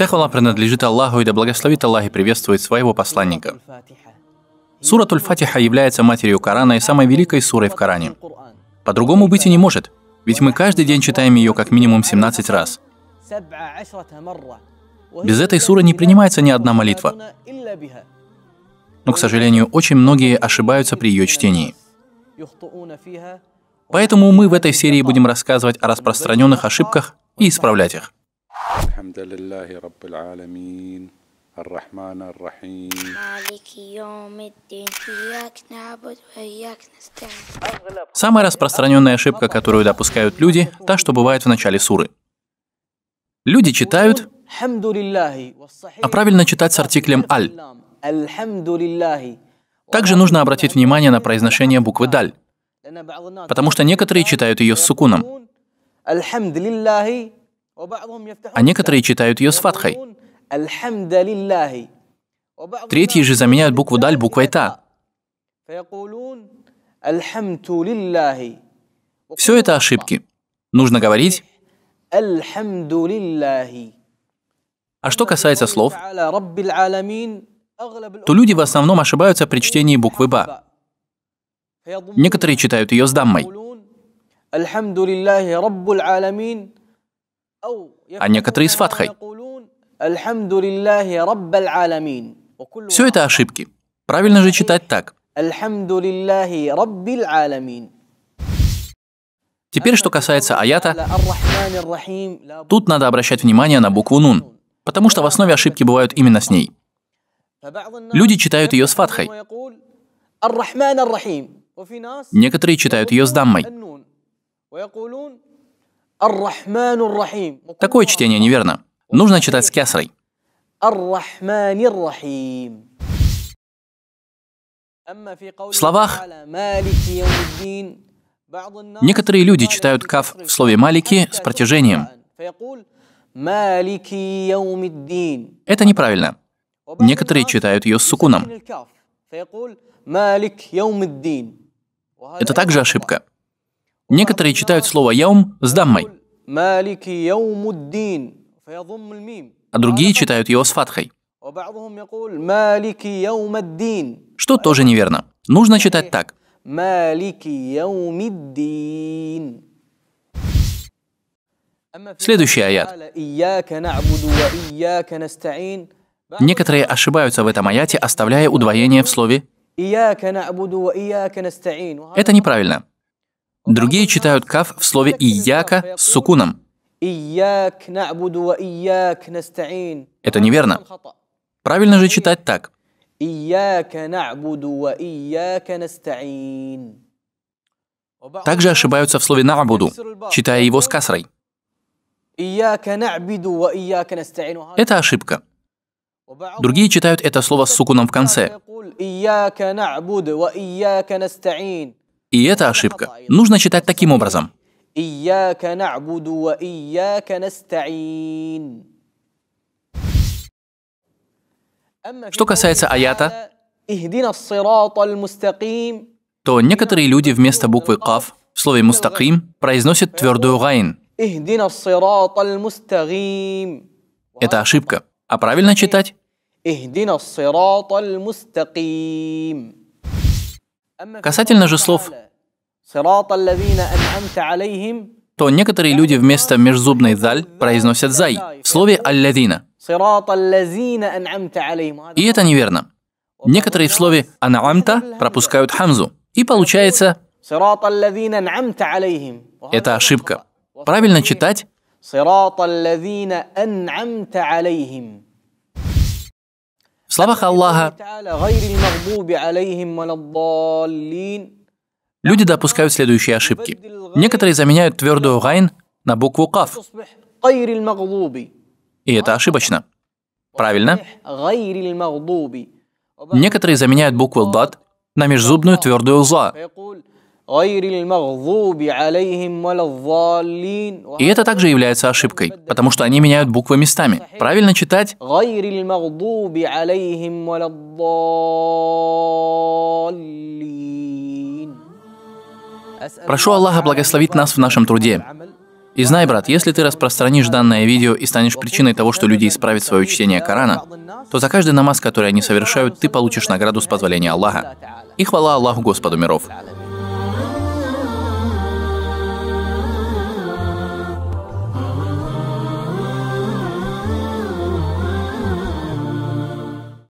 Вся хвала принадлежит Аллаху, и да благословит Аллах и приветствует своего посланника. Сура Туль-Фатиха является матерью Корана и самой великой сурой в Коране. По-другому быть и не может, ведь мы каждый день читаем ее как минимум 17 раз. Без этой суры не принимается ни одна молитва. Но, к сожалению, очень многие ошибаются при ее чтении. Поэтому мы в этой серии будем рассказывать о распространенных ошибках и исправлять их. الحمد لله رب العالمين الرحمن الرحيم مالك يوم الدين إياك نعبد وإياك نستعين Самая распространенная ошибка, которую допускают люди, та, что бывает в начале суры. Люди читают, а правильно читать с артиклем «аль». Также нужно обратить внимание на произношение буквы «даль», потому что некоторые читают ее с сукуном а некоторые читают ее с фатхой. Третьи же заменяют букву «даль» буквой «та». Все это ошибки. Нужно говорить а что касается слов, то люди в основном ошибаются при чтении буквы «ба». Некоторые читают ее с даммой а некоторые с фатхой. Все это ошибки. Правильно же читать так. Теперь, что касается аята, тут надо обращать внимание на букву «нун», потому что в основе ошибки бывают именно с ней. Люди читают ее с фатхой. Некоторые читают ее с даммой. Такое чтение неверно. Нужно читать с кясрой. В словах некоторые люди читают каф в слове «малики» с протяжением. Это неправильно. Некоторые читают ее с сукуном. Это также ошибка. Некоторые читают слово «яум» с даммой, а другие читают его с фатхой, а что тоже неверно. Нужно читать так. Следующий аят. Некоторые ошибаются в этом аяте, оставляя удвоение в слове «Это неправильно». Другие читают каф в слове «ияка» с сукуном. Это неверно. Правильно же читать так. Также ошибаются в слове «на'буду», читая его с касрой. Это ошибка. Другие читают это слово с сукуном в конце. И это ошибка. Нужно читать таким образом. Что касается аята, то некоторые люди вместо буквы «каф» в слове «мустаким» произносят твердую «гайн». Это ошибка. А правильно читать? Касательно же слов то некоторые люди вместо межзубной «заль» произносят «зай» в слове «аллядина». И это неверно. Некоторые в слове «анаамта» пропускают хамзу. И получается это ошибка. Правильно читать в словах Аллаха люди допускают следующие ошибки. Некоторые заменяют твердую «гайн» на букву «каф». И это ошибочно. Правильно? Некоторые заменяют букву «дат» на межзубную твердую зла. И это также является ошибкой, потому что они меняют буквы местами. Правильно читать Прошу Аллаха благословить нас в нашем труде. И знай, брат, если ты распространишь данное видео и станешь причиной того, что люди исправят свое чтение Корана, то за каждый намаз, который они совершают, ты получишь награду с позволения Аллаха. И хвала Аллаху Господу миров.